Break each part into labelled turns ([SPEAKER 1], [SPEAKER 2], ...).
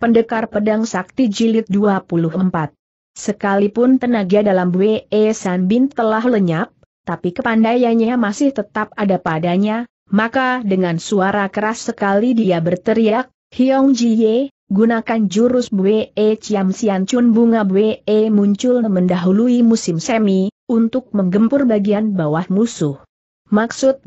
[SPEAKER 1] Pendekar Pedang Sakti Jilid 24. Sekalipun tenaga dalam San Bin telah lenyap, tapi kepandaiannya masih tetap ada padanya, maka dengan suara keras sekali dia berteriak, Hyong Ye, gunakan jurus e Chiam Sian Chun Bunga e muncul mendahului musim semi, untuk menggempur bagian bawah musuh. Maksud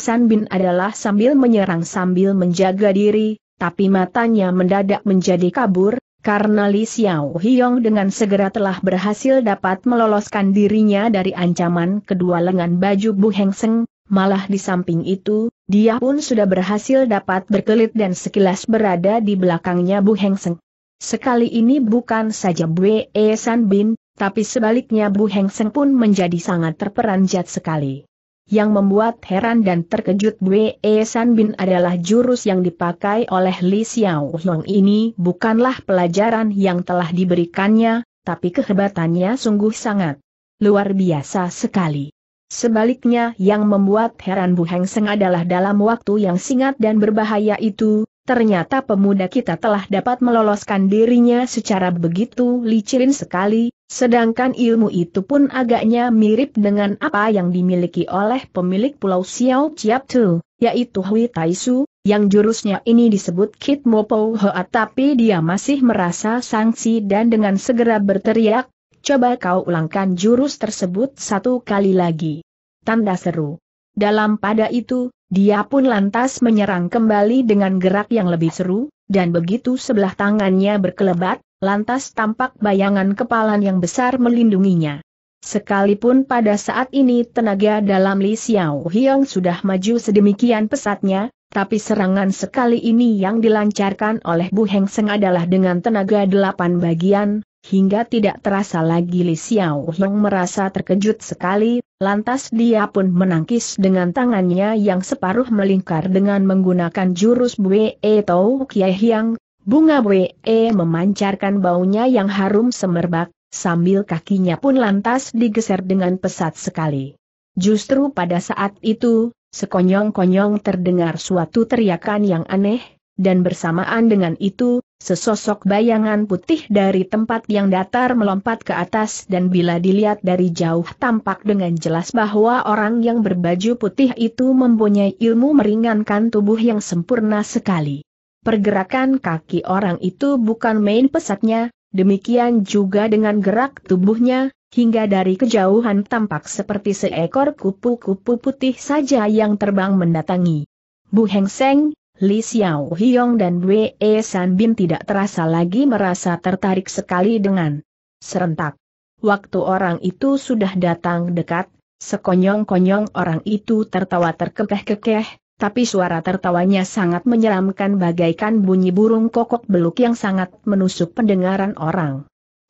[SPEAKER 1] San Bin adalah sambil menyerang sambil menjaga diri, tapi matanya mendadak menjadi kabur, karena Li Xiao Hiong dengan segera telah berhasil dapat meloloskan dirinya dari ancaman kedua lengan baju Bu Heng Seng, malah di samping itu, dia pun sudah berhasil dapat berkelit dan sekilas berada di belakangnya Bu Heng Seng. Sekali ini bukan saja Bwe San Bin, tapi sebaliknya Bu Heng Seng pun menjadi sangat terperanjat sekali. Yang membuat heran dan terkejut Bwe e San Bin adalah jurus yang dipakai oleh Li Xiao Hong ini bukanlah pelajaran yang telah diberikannya, tapi kehebatannya sungguh sangat luar biasa sekali. Sebaliknya yang membuat heran Bu Heng Seng adalah dalam waktu yang singkat dan berbahaya itu, Ternyata pemuda kita telah dapat meloloskan dirinya secara begitu licin sekali, sedangkan ilmu itu pun agaknya mirip dengan apa yang dimiliki oleh pemilik pulau Xiao Chiap Tu, yaitu Hui Taisu, yang jurusnya ini disebut Kit Mopo Hoa tapi dia masih merasa sangsi dan dengan segera berteriak, coba kau ulangkan jurus tersebut satu kali lagi. Tanda seru. Dalam pada itu, dia pun lantas menyerang kembali dengan gerak yang lebih seru, dan begitu sebelah tangannya berkelebat, lantas tampak bayangan kepalan yang besar melindunginya. Sekalipun pada saat ini tenaga dalam Li Xiao Hiong sudah maju sedemikian pesatnya, tapi serangan sekali ini yang dilancarkan oleh Bu Heng Seng adalah dengan tenaga delapan bagian, hingga tidak terasa lagi Li Xiao Hiong merasa terkejut sekali, Lantas dia pun menangkis dengan tangannya yang separuh melingkar dengan menggunakan jurus Bwe Tau Kiai Hiang. Bunga Bwe memancarkan baunya yang harum semerbak, sambil kakinya pun lantas digeser dengan pesat sekali. Justru pada saat itu, sekonyong-konyong terdengar suatu teriakan yang aneh, dan bersamaan dengan itu, sesosok bayangan putih dari tempat yang datar melompat ke atas dan bila dilihat dari jauh tampak dengan jelas bahwa orang yang berbaju putih itu mempunyai ilmu meringankan tubuh yang sempurna sekali. Pergerakan kaki orang itu bukan main pesatnya, demikian juga dengan gerak tubuhnya, hingga dari kejauhan tampak seperti seekor kupu-kupu putih saja yang terbang mendatangi. Bu Heng Seng, Li Xiao Hiong dan Wei San Bin tidak terasa lagi merasa tertarik sekali dengan serentak. Waktu orang itu sudah datang dekat, sekonyong-konyong orang itu tertawa terkekeh-kekeh, tapi suara tertawanya sangat menyeramkan bagaikan bunyi burung kokok beluk yang sangat menusuk pendengaran orang.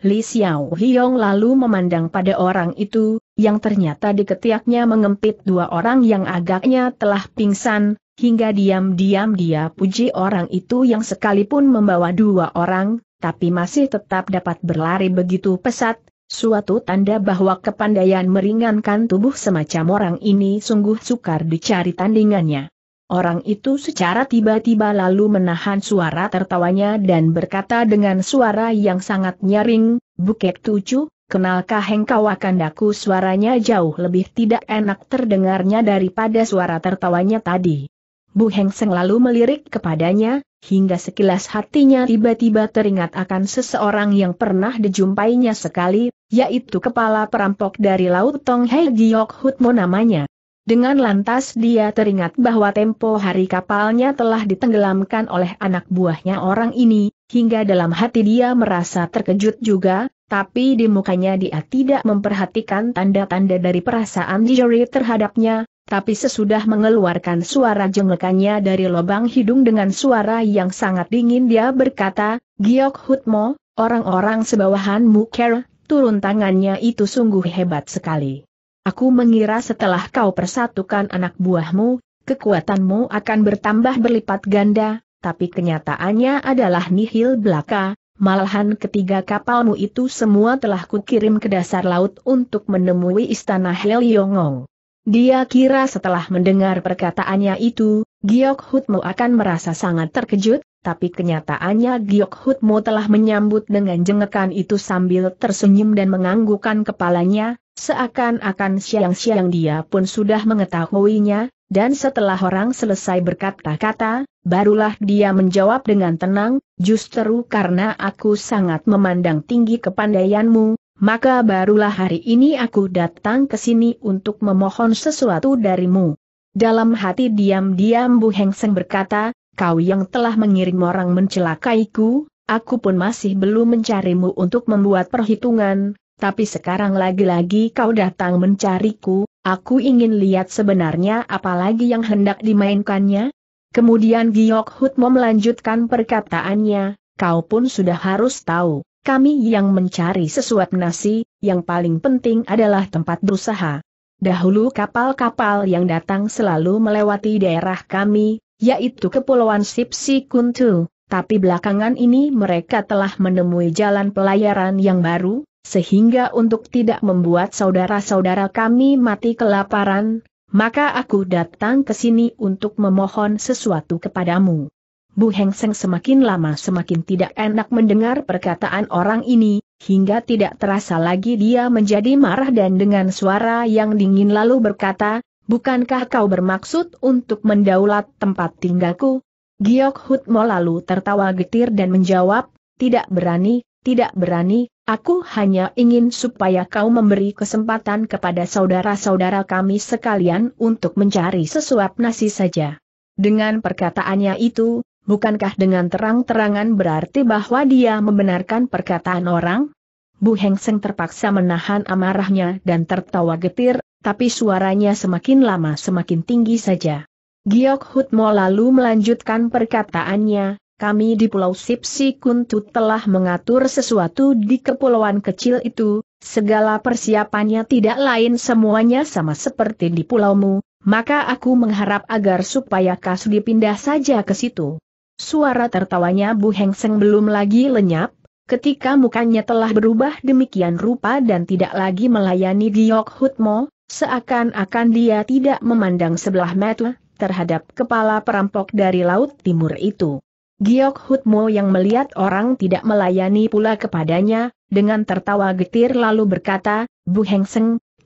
[SPEAKER 1] Li Xiao Hiong lalu memandang pada orang itu, yang ternyata di ketiaknya mengempit dua orang yang agaknya telah pingsan, hingga diam-diam dia puji orang itu yang sekalipun membawa dua orang, tapi masih tetap dapat berlari begitu pesat, suatu tanda bahwa kepandaian meringankan tubuh semacam orang ini sungguh sukar dicari tandingannya. Orang itu secara tiba-tiba lalu menahan suara tertawanya dan berkata dengan suara yang sangat nyaring, Buket Tucu, kenalkah engkau akan daku suaranya jauh lebih tidak enak terdengarnya daripada suara tertawanya tadi. Bu seng lalu melirik kepadanya, hingga sekilas hatinya tiba-tiba teringat akan seseorang yang pernah dijumpainya sekali, yaitu kepala perampok dari Laut Tong Hei Giok Hutmo namanya. Dengan lantas dia teringat bahwa tempo hari kapalnya telah ditenggelamkan oleh anak buahnya orang ini, hingga dalam hati dia merasa terkejut juga, tapi di mukanya dia tidak memperhatikan tanda-tanda dari perasaan Jerry terhadapnya, tapi sesudah mengeluarkan suara jenglekannya dari lubang hidung dengan suara yang sangat dingin dia berkata, Giok Hutmo, orang-orang sebawahanmu care, turun tangannya itu sungguh hebat sekali. Aku mengira setelah kau persatukan anak buahmu, kekuatanmu akan bertambah berlipat ganda, tapi kenyataannya adalah nihil belaka, malahan ketiga kapalmu itu semua telah kukirim ke dasar laut untuk menemui istana Yongong. Dia kira setelah mendengar perkataannya itu, Giok Hutmo akan merasa sangat terkejut, tapi kenyataannya Giok Hutmo telah menyambut dengan jengekan itu sambil tersenyum dan menganggukkan kepalanya, Seakan-akan siang-siang dia pun sudah mengetahuinya, dan setelah orang selesai berkata-kata, barulah dia menjawab dengan tenang, justru karena aku sangat memandang tinggi kepandaianmu, maka barulah hari ini aku datang ke sini untuk memohon sesuatu darimu. Dalam hati diam-diam Bu Hengseng berkata, kau yang telah mengirim orang mencelakaiku, aku pun masih belum mencarimu untuk membuat perhitungan, tapi sekarang lagi-lagi kau datang mencariku, aku ingin lihat sebenarnya apalagi yang hendak dimainkannya. Kemudian Giok Hutmo melanjutkan perkataannya, kau pun sudah harus tahu, kami yang mencari sesuap nasi, yang paling penting adalah tempat berusaha. Dahulu kapal-kapal yang datang selalu melewati daerah kami, yaitu Kepulauan Sipsi Kuntu, tapi belakangan ini mereka telah menemui jalan pelayaran yang baru, sehingga untuk tidak membuat saudara-saudara kami mati kelaparan, maka aku datang ke sini untuk memohon sesuatu kepadamu. Bu Heng Seng semakin lama semakin tidak enak mendengar perkataan orang ini, hingga tidak terasa lagi dia menjadi marah dan dengan suara yang dingin lalu berkata, Bukankah kau bermaksud untuk mendaulat tempat tinggalku? Giok Hutmo lalu tertawa getir dan menjawab, Tidak berani, tidak berani, Aku hanya ingin supaya kau memberi kesempatan kepada saudara-saudara kami sekalian untuk mencari sesuap nasi saja. Dengan perkataannya itu, bukankah dengan terang-terangan berarti bahwa dia membenarkan perkataan orang? Bu Heng Seng terpaksa menahan amarahnya dan tertawa getir, tapi suaranya semakin lama semakin tinggi saja. Giok Hutmo lalu melanjutkan perkataannya, kami di Pulau Sipsi Kuntu telah mengatur sesuatu di kepulauan kecil itu, segala persiapannya tidak lain semuanya sama seperti di pulaumu, maka aku mengharap agar supaya Kas dipindah saja ke situ. Suara tertawanya Bu Seng belum lagi lenyap, ketika mukanya telah berubah demikian rupa dan tidak lagi melayani Giyok Hutmo, seakan-akan dia tidak memandang sebelah mata terhadap kepala perampok dari Laut Timur itu. Giok Hutmo yang melihat orang tidak melayani pula kepadanya, dengan tertawa getir lalu berkata, Bu Heng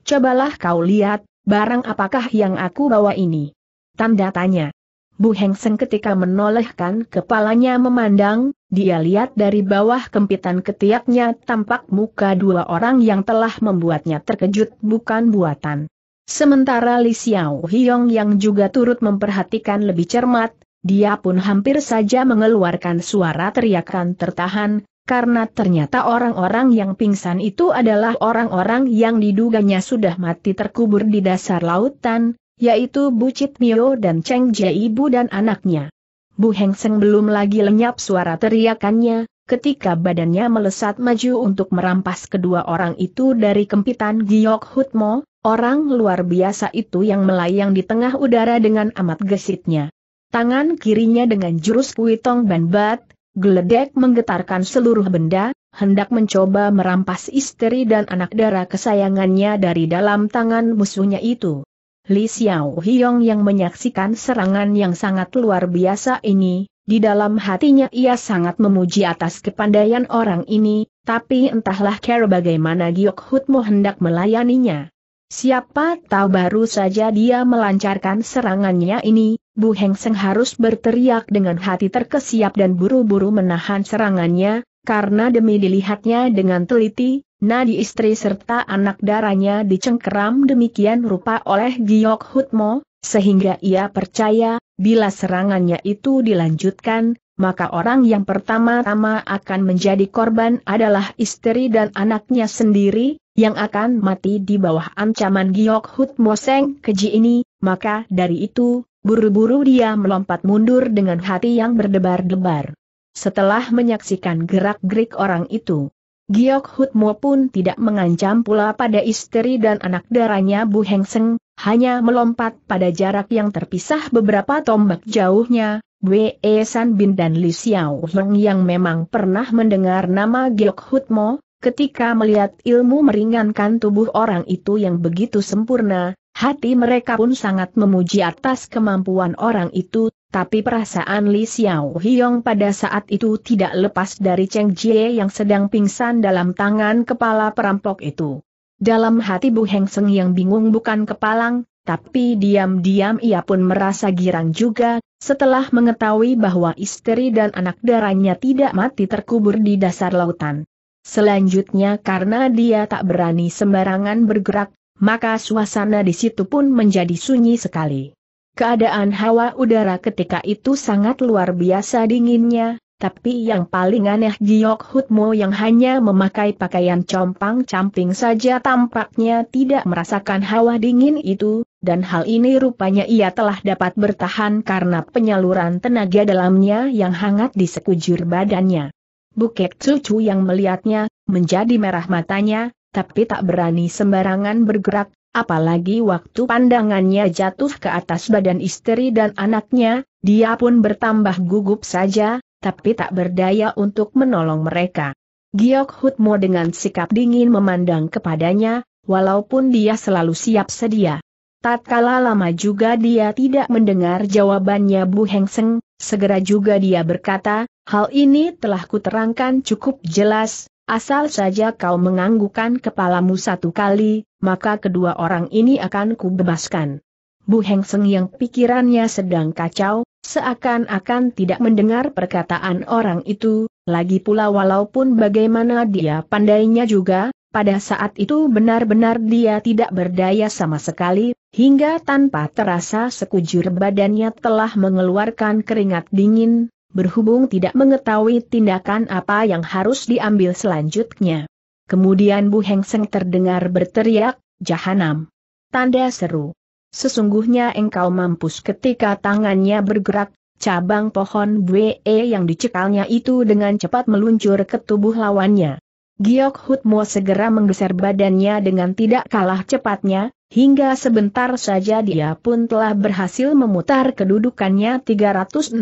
[SPEAKER 1] cobalah kau lihat, barang apakah yang aku bawa ini? Tanda tanya. Bu Heng ketika menolehkan kepalanya memandang, dia lihat dari bawah kempitan ketiaknya tampak muka dua orang yang telah membuatnya terkejut bukan buatan. Sementara Li Xiao Hiong yang juga turut memperhatikan lebih cermat, dia pun hampir saja mengeluarkan suara teriakan tertahan, karena ternyata orang-orang yang pingsan itu adalah orang-orang yang diduganya sudah mati terkubur di dasar lautan, yaitu Bu Chit Mio dan Cheng Jie ibu dan anaknya. Bu Heng Seng belum lagi lenyap suara teriakannya, ketika badannya melesat maju untuk merampas kedua orang itu dari kempitan Giok Hutmo, orang luar biasa itu yang melayang di tengah udara dengan amat gesitnya tangan kirinya dengan jurus Puitong Banbat, geledek menggetarkan seluruh benda, hendak mencoba merampas istri dan anak darah kesayangannya dari dalam tangan musuhnya itu. Li Xiao Hiong yang menyaksikan serangan yang sangat luar biasa ini, di dalam hatinya ia sangat memuji atas kepandaian orang ini, tapi entahlah cara bagaimana Giok Hutmo hendak melayaninya. Siapa tahu baru saja dia melancarkan serangannya ini, Bu Heng Seng harus berteriak dengan hati terkesiap dan buru-buru menahan serangannya, karena demi dilihatnya dengan teliti, nadi istri serta anak darahnya dicengkeram demikian rupa oleh Giok Hutmo, sehingga ia percaya, bila serangannya itu dilanjutkan, maka orang yang pertama-tama akan menjadi korban adalah istri dan anaknya sendiri, yang akan mati di bawah ancaman Giok Hut Moseng keji ini, maka dari itu, buru-buru dia melompat mundur dengan hati yang berdebar-debar. Setelah menyaksikan gerak-gerik orang itu, Giok Hut Mo pun tidak mengancam pula pada istri dan anak darahnya Bu Heng Seng, hanya melompat pada jarak yang terpisah beberapa tombak jauhnya, Wei San Bin dan Li Xiao Heng yang memang pernah mendengar nama Giok Hutmo, ketika melihat ilmu meringankan tubuh orang itu yang begitu sempurna, hati mereka pun sangat memuji atas kemampuan orang itu, tapi perasaan Li Xiao Hiong pada saat itu tidak lepas dari Cheng Jie yang sedang pingsan dalam tangan kepala perampok itu. Dalam hati Bu Heng Seng yang bingung bukan kepalang, tapi diam-diam ia pun merasa girang juga, setelah mengetahui bahwa istri dan anak darahnya tidak mati terkubur di dasar lautan. Selanjutnya karena dia tak berani sembarangan bergerak, maka suasana di situ pun menjadi sunyi sekali. Keadaan hawa udara ketika itu sangat luar biasa dinginnya, tapi yang paling aneh Giok Hutmo yang hanya memakai pakaian compang-camping saja tampaknya tidak merasakan hawa dingin itu, dan hal ini rupanya ia telah dapat bertahan karena penyaluran tenaga dalamnya yang hangat di sekujur badannya. Bukek cucu yang melihatnya, menjadi merah matanya, tapi tak berani sembarangan bergerak, apalagi waktu pandangannya jatuh ke atas badan istri dan anaknya, dia pun bertambah gugup saja, tapi tak berdaya untuk menolong mereka. Giok Hutmo dengan sikap dingin memandang kepadanya, walaupun dia selalu siap sedia. Tatkala lama juga dia tidak mendengar jawabannya Bu Hengseng, segera juga dia berkata, hal ini telah kuterangkan cukup jelas, asal saja kau menganggukan kepalamu satu kali, maka kedua orang ini akan kubebaskan. Bu Hengseng yang pikirannya sedang kacau, Seakan-akan tidak mendengar perkataan orang itu, lagi pula walaupun bagaimana dia pandainya juga, pada saat itu benar-benar dia tidak berdaya sama sekali, hingga tanpa terasa sekujur badannya telah mengeluarkan keringat dingin, berhubung tidak mengetahui tindakan apa yang harus diambil selanjutnya. Kemudian Bu Hengseng terdengar berteriak, Jahanam! Tanda seru. Sesungguhnya engkau mampus ketika tangannya bergerak, cabang pohon bue yang dicekalnya itu dengan cepat meluncur ke tubuh lawannya. Giok Hutmo segera menggeser badannya dengan tidak kalah cepatnya, hingga sebentar saja dia pun telah berhasil memutar kedudukannya 360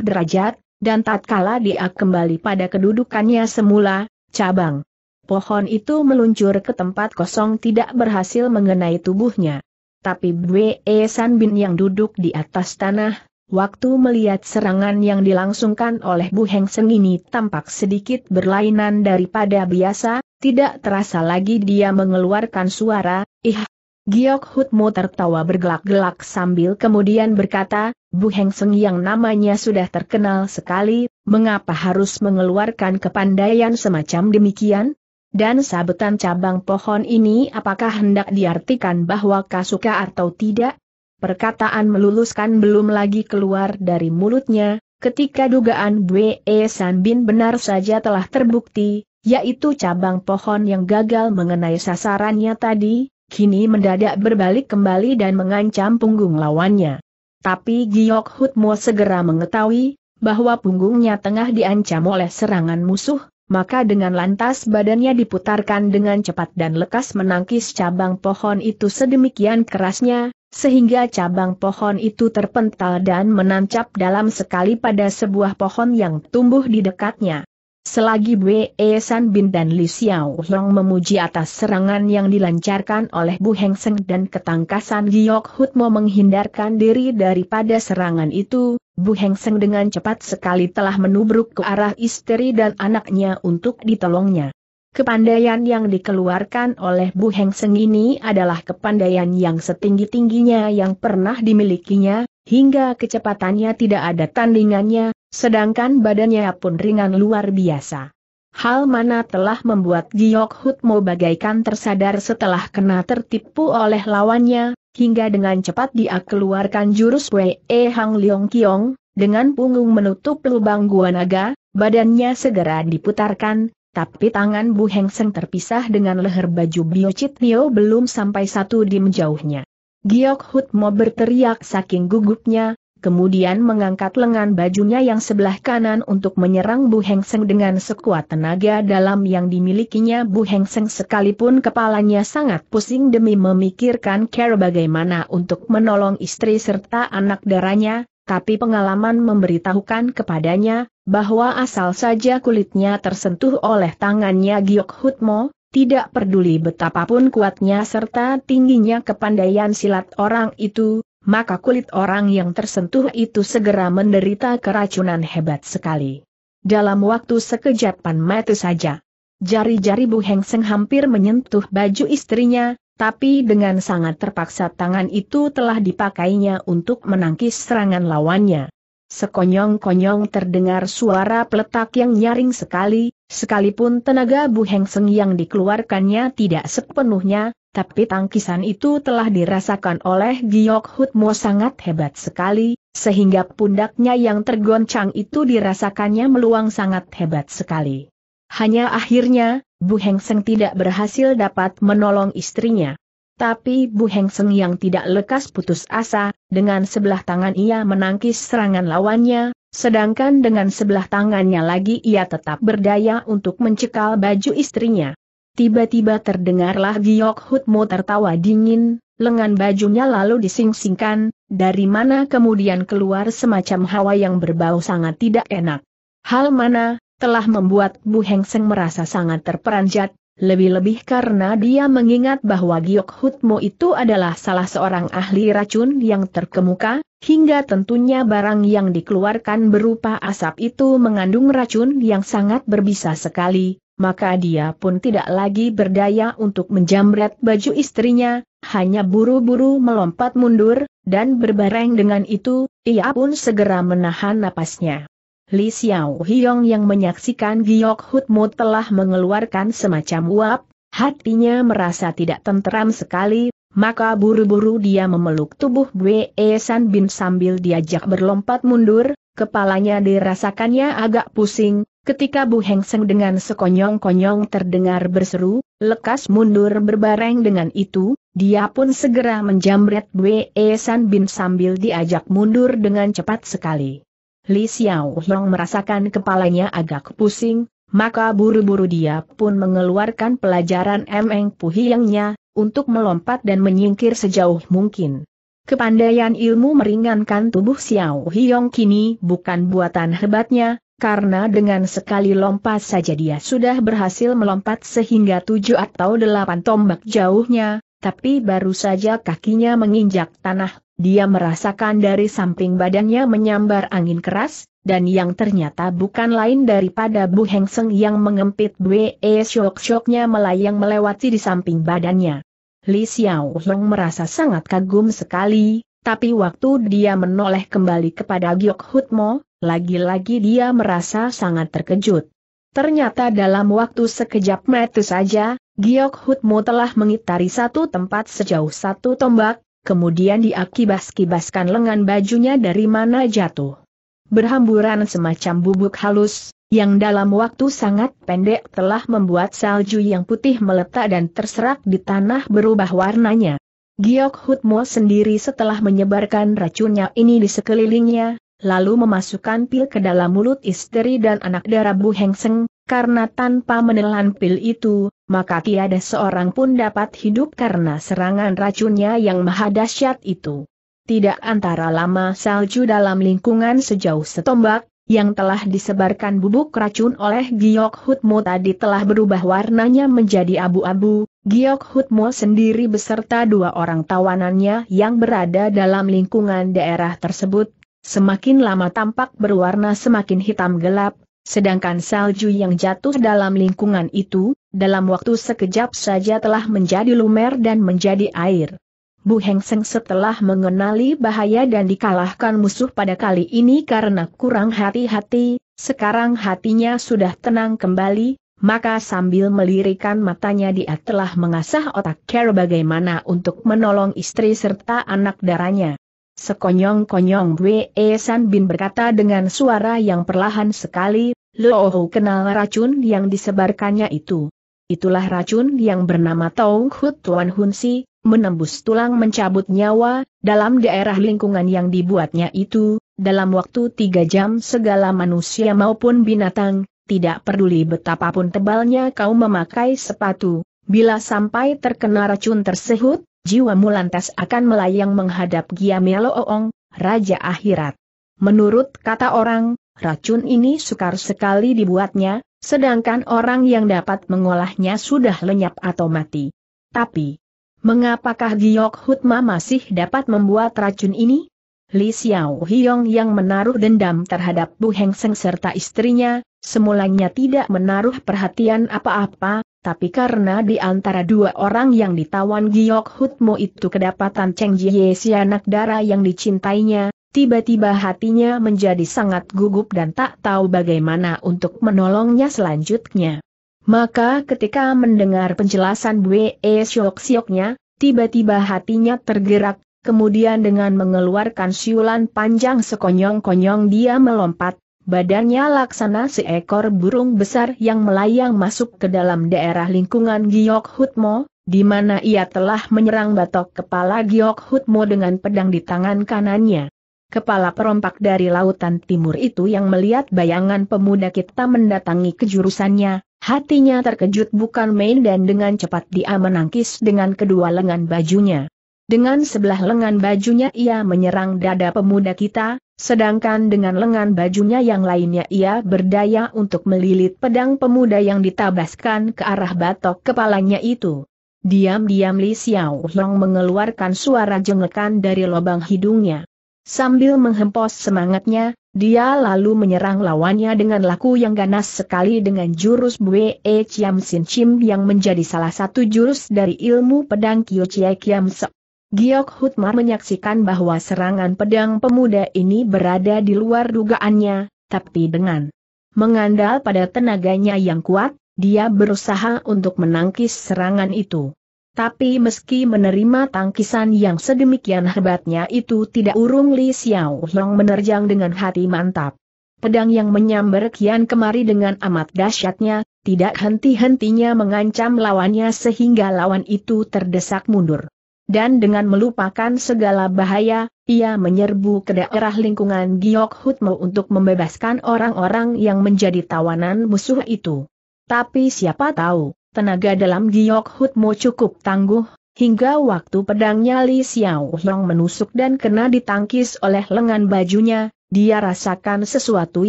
[SPEAKER 1] derajat, dan tatkala dia kembali pada kedudukannya semula, cabang pohon itu meluncur ke tempat kosong tidak berhasil mengenai tubuhnya. Tapi Bwe e San Bin yang duduk di atas tanah, waktu melihat serangan yang dilangsungkan oleh Bu Heng Seng ini tampak sedikit berlainan daripada biasa, tidak terasa lagi dia mengeluarkan suara, ih. Giok Hutmo tertawa bergelak-gelak sambil kemudian berkata, Bu Heng Seng yang namanya sudah terkenal sekali, mengapa harus mengeluarkan kepandaian semacam demikian? Dan sabetan cabang pohon ini apakah hendak diartikan bahwa kasuka atau tidak? Perkataan meluluskan belum lagi keluar dari mulutnya, ketika dugaan San Sanbin benar saja telah terbukti, yaitu cabang pohon yang gagal mengenai sasarannya tadi, kini mendadak berbalik kembali dan mengancam punggung lawannya. Tapi Giok Hutmo segera mengetahui, bahwa punggungnya tengah diancam oleh serangan musuh, maka dengan lantas badannya diputarkan dengan cepat dan lekas menangkis cabang pohon itu sedemikian kerasnya, sehingga cabang pohon itu terpental dan menancap dalam sekali pada sebuah pohon yang tumbuh di dekatnya. Selagi Bue San Bin dan Li Xiao Long memuji atas serangan yang dilancarkan oleh Bu Heng Seng dan ketangkasan Giok Hutmo menghindarkan diri daripada serangan itu, Bu Heng Seng dengan cepat sekali telah menubruk ke arah istri dan anaknya untuk ditolongnya. Kepandaian yang dikeluarkan oleh Bu Heng Seng ini adalah kepandaian yang setinggi-tingginya yang pernah dimilikinya, hingga kecepatannya tidak ada tandingannya, Sedangkan badannya pun ringan luar biasa. Hal mana telah membuat Giok Hutmo bagaikan tersadar setelah kena tertipu oleh lawannya, hingga dengan cepat dia keluarkan jurus Wei e Hang Leong Kiong, dengan punggung menutup lubang gua naga, badannya segera diputarkan, tapi tangan Bu Heng Seng terpisah dengan leher baju Chit Nio belum sampai satu di menjauhnya. Giok Hutmo berteriak saking gugupnya, kemudian mengangkat lengan bajunya yang sebelah kanan untuk menyerang Bu Heng Seng dengan sekuat tenaga dalam yang dimilikinya Bu Heng Seng sekalipun kepalanya sangat pusing demi memikirkan cara bagaimana untuk menolong istri serta anak darahnya, tapi pengalaman memberitahukan kepadanya, bahwa asal saja kulitnya tersentuh oleh tangannya Giok Hutmo, tidak peduli betapapun kuatnya serta tingginya kepandaian silat orang itu, maka kulit orang yang tersentuh itu segera menderita keracunan hebat sekali. Dalam waktu sekejap Pan saja. Jari-jari Bu Heng Seng hampir menyentuh baju istrinya, tapi dengan sangat terpaksa tangan itu telah dipakainya untuk menangkis serangan lawannya. Sekonyong-konyong terdengar suara peletak yang nyaring sekali, sekalipun tenaga Bu Heng Seng yang dikeluarkannya tidak sepenuhnya, tapi tangkisan itu telah dirasakan oleh Giok Hutmo sangat hebat sekali, sehingga pundaknya yang tergoncang itu dirasakannya meluang sangat hebat sekali. Hanya akhirnya, Bu Heng Seng tidak berhasil dapat menolong istrinya. Tapi Bu Heng Seng yang tidak lekas putus asa, dengan sebelah tangan ia menangkis serangan lawannya, sedangkan dengan sebelah tangannya lagi ia tetap berdaya untuk mencekal baju istrinya. Tiba-tiba terdengarlah Giok Hutmo tertawa dingin, lengan bajunya lalu disingsingkan, dari mana kemudian keluar semacam hawa yang berbau sangat tidak enak. Hal mana, telah membuat Bu Heng Seng merasa sangat terperanjat, lebih-lebih karena dia mengingat bahwa Giok Hutmo itu adalah salah seorang ahli racun yang terkemuka, hingga tentunya barang yang dikeluarkan berupa asap itu mengandung racun yang sangat berbisa sekali, maka dia pun tidak lagi berdaya untuk menjamret baju istrinya, hanya buru-buru melompat mundur, dan berbareng dengan itu, ia pun segera menahan napasnya. Li Xiao Hiong yang menyaksikan Giok Hutmu telah mengeluarkan semacam uap, hatinya merasa tidak tenteram sekali, maka buru-buru dia memeluk tubuh Bwe San Bin sambil diajak berlompat mundur, kepalanya dirasakannya agak pusing, Ketika Bu Heng Seng dengan sekonyong-konyong terdengar berseru, lekas mundur berbareng dengan itu, dia pun segera menjamret Bwe e San Bin sambil diajak mundur dengan cepat sekali. Li Xiao Hong merasakan kepalanya agak pusing, maka buru-buru dia pun mengeluarkan pelajaran Meng Puhiyangnya untuk melompat dan menyingkir sejauh mungkin. Kepandaian ilmu meringankan tubuh Xiao Hiong kini bukan buatan hebatnya, karena dengan sekali lompat saja dia sudah berhasil melompat sehingga tujuh atau delapan tombak jauhnya, tapi baru saja kakinya menginjak tanah, dia merasakan dari samping badannya menyambar angin keras, dan yang ternyata bukan lain daripada Bu Heng Seng yang mengempit Bue e syok-syoknya melayang melewati di samping badannya. Li Xiao Long merasa sangat kagum sekali, tapi waktu dia menoleh kembali kepada Giok Hutmo, lagi-lagi dia merasa sangat terkejut. Ternyata dalam waktu sekejap mata saja, Giok Hutmo telah mengitari satu tempat sejauh satu tombak, kemudian diakibas-kibaskan lengan bajunya dari mana jatuh. Berhamburan semacam bubuk halus, yang dalam waktu sangat pendek telah membuat salju yang putih meletak dan terserak di tanah berubah warnanya. Giok Hutmo sendiri setelah menyebarkan racunnya ini di sekelilingnya, lalu memasukkan pil ke dalam mulut istri dan anak darah Bu Heng Seng, karena tanpa menelan pil itu, maka tiada seorang pun dapat hidup karena serangan racunnya yang maha dahsyat itu. Tidak antara lama salju dalam lingkungan sejauh setombak, yang telah disebarkan bubuk racun oleh Giok Hutmo tadi telah berubah warnanya menjadi abu-abu, Giok Hutmo sendiri beserta dua orang tawanannya yang berada dalam lingkungan daerah tersebut Semakin lama tampak berwarna semakin hitam gelap, sedangkan salju yang jatuh dalam lingkungan itu, dalam waktu sekejap saja telah menjadi lumer dan menjadi air. Bu Heng Seng setelah mengenali bahaya dan dikalahkan musuh pada kali ini karena kurang hati-hati, sekarang hatinya sudah tenang kembali, maka sambil melirikan matanya dia telah mengasah otak care bagaimana untuk menolong istri serta anak darahnya. Sekonyong-konyong Wei e San Bin berkata dengan suara yang perlahan sekali, Lohu kenal racun yang disebarkannya itu. Itulah racun yang bernama Tong Hut Tuan Hun Si, menembus tulang mencabut nyawa, dalam daerah lingkungan yang dibuatnya itu, dalam waktu tiga jam segala manusia maupun binatang, tidak peduli betapapun tebalnya kau memakai sepatu, bila sampai terkena racun tersebut, jiwamu lantas akan melayang menghadap Giamelo Oong, Raja Akhirat. Menurut kata orang, racun ini sukar sekali dibuatnya, sedangkan orang yang dapat mengolahnya sudah lenyap atau mati. Tapi, mengapakah Giok Hutma masih dapat membuat racun ini? Li Xiao Hiong yang menaruh dendam terhadap Bu Heng Seng serta istrinya, semulanya tidak menaruh perhatian apa-apa, tapi karena di antara dua orang yang ditawan Giok Hutmo itu kedapatan Cheng Jie si anak darah yang dicintainya, tiba-tiba hatinya menjadi sangat gugup dan tak tahu bagaimana untuk menolongnya selanjutnya. Maka ketika mendengar penjelasan E Syok Sioknya, tiba-tiba hatinya tergerak, kemudian dengan mengeluarkan siulan panjang sekonyong-konyong dia melompat, Badannya laksana seekor burung besar yang melayang masuk ke dalam daerah lingkungan Giok Hutmo, di mana ia telah menyerang batok kepala Giok Hutmo dengan pedang di tangan kanannya. Kepala perompak dari lautan timur itu yang melihat bayangan pemuda kita mendatangi kejurusannya, hatinya terkejut bukan main dan dengan cepat dia menangkis dengan kedua lengan bajunya. Dengan sebelah lengan bajunya ia menyerang dada pemuda kita, sedangkan dengan lengan bajunya yang lainnya ia berdaya untuk melilit pedang pemuda yang ditabaskan ke arah batok kepalanya itu. Diam-diam Li Xiao Long mengeluarkan suara jengekan dari lubang hidungnya. Sambil menghempos semangatnya, dia lalu menyerang lawannya dengan laku yang ganas sekali dengan jurus E Chiam Sin Chim yang menjadi salah satu jurus dari ilmu pedang Kyo Chie Kiam Sok. Giok Hutmar menyaksikan bahwa serangan pedang pemuda ini berada di luar dugaannya, tapi dengan mengandal pada tenaganya yang kuat, dia berusaha untuk menangkis serangan itu. Tapi meski menerima tangkisan yang sedemikian hebatnya itu tidak urung Li Xiao Long menerjang dengan hati mantap. Pedang yang menyambar kian kemari dengan amat dahsyatnya, tidak henti-hentinya mengancam lawannya sehingga lawan itu terdesak mundur dan dengan melupakan segala bahaya, ia menyerbu ke daerah lingkungan Giok Hutmo untuk membebaskan orang-orang yang menjadi tawanan musuh itu. Tapi siapa tahu, tenaga dalam Giok Hutmo cukup tangguh, hingga waktu pedangnya Li Xiao Hyong menusuk dan kena ditangkis oleh lengan bajunya, dia rasakan sesuatu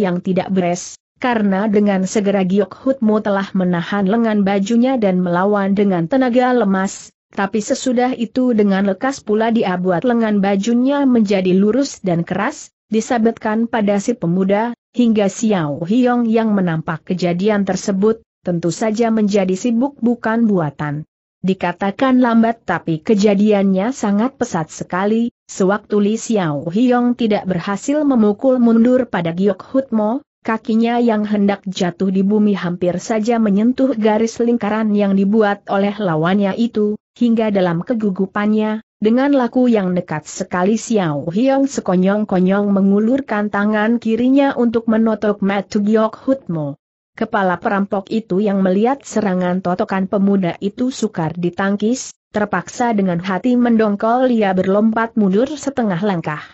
[SPEAKER 1] yang tidak beres, karena dengan segera Giok Hutmo telah menahan lengan bajunya dan melawan dengan tenaga lemas, tapi sesudah itu dengan lekas pula dia buat lengan bajunya menjadi lurus dan keras, disabetkan pada si pemuda, hingga Xiao Hiong yang menampak kejadian tersebut, tentu saja menjadi sibuk bukan buatan. Dikatakan lambat tapi kejadiannya sangat pesat sekali, sewaktu Li Xiao Hiong tidak berhasil memukul mundur pada Giok Hutmo, kakinya yang hendak jatuh di bumi hampir saja menyentuh garis lingkaran yang dibuat oleh lawannya itu, hingga dalam kegugupannya, dengan laku yang dekat sekali Xiao Hiong sekonyong-konyong mengulurkan tangan kirinya untuk menotok Matu Giok Hutmo. Kepala perampok itu yang melihat serangan totokan pemuda itu sukar ditangkis, terpaksa dengan hati mendongkol ia berlompat mundur setengah langkah.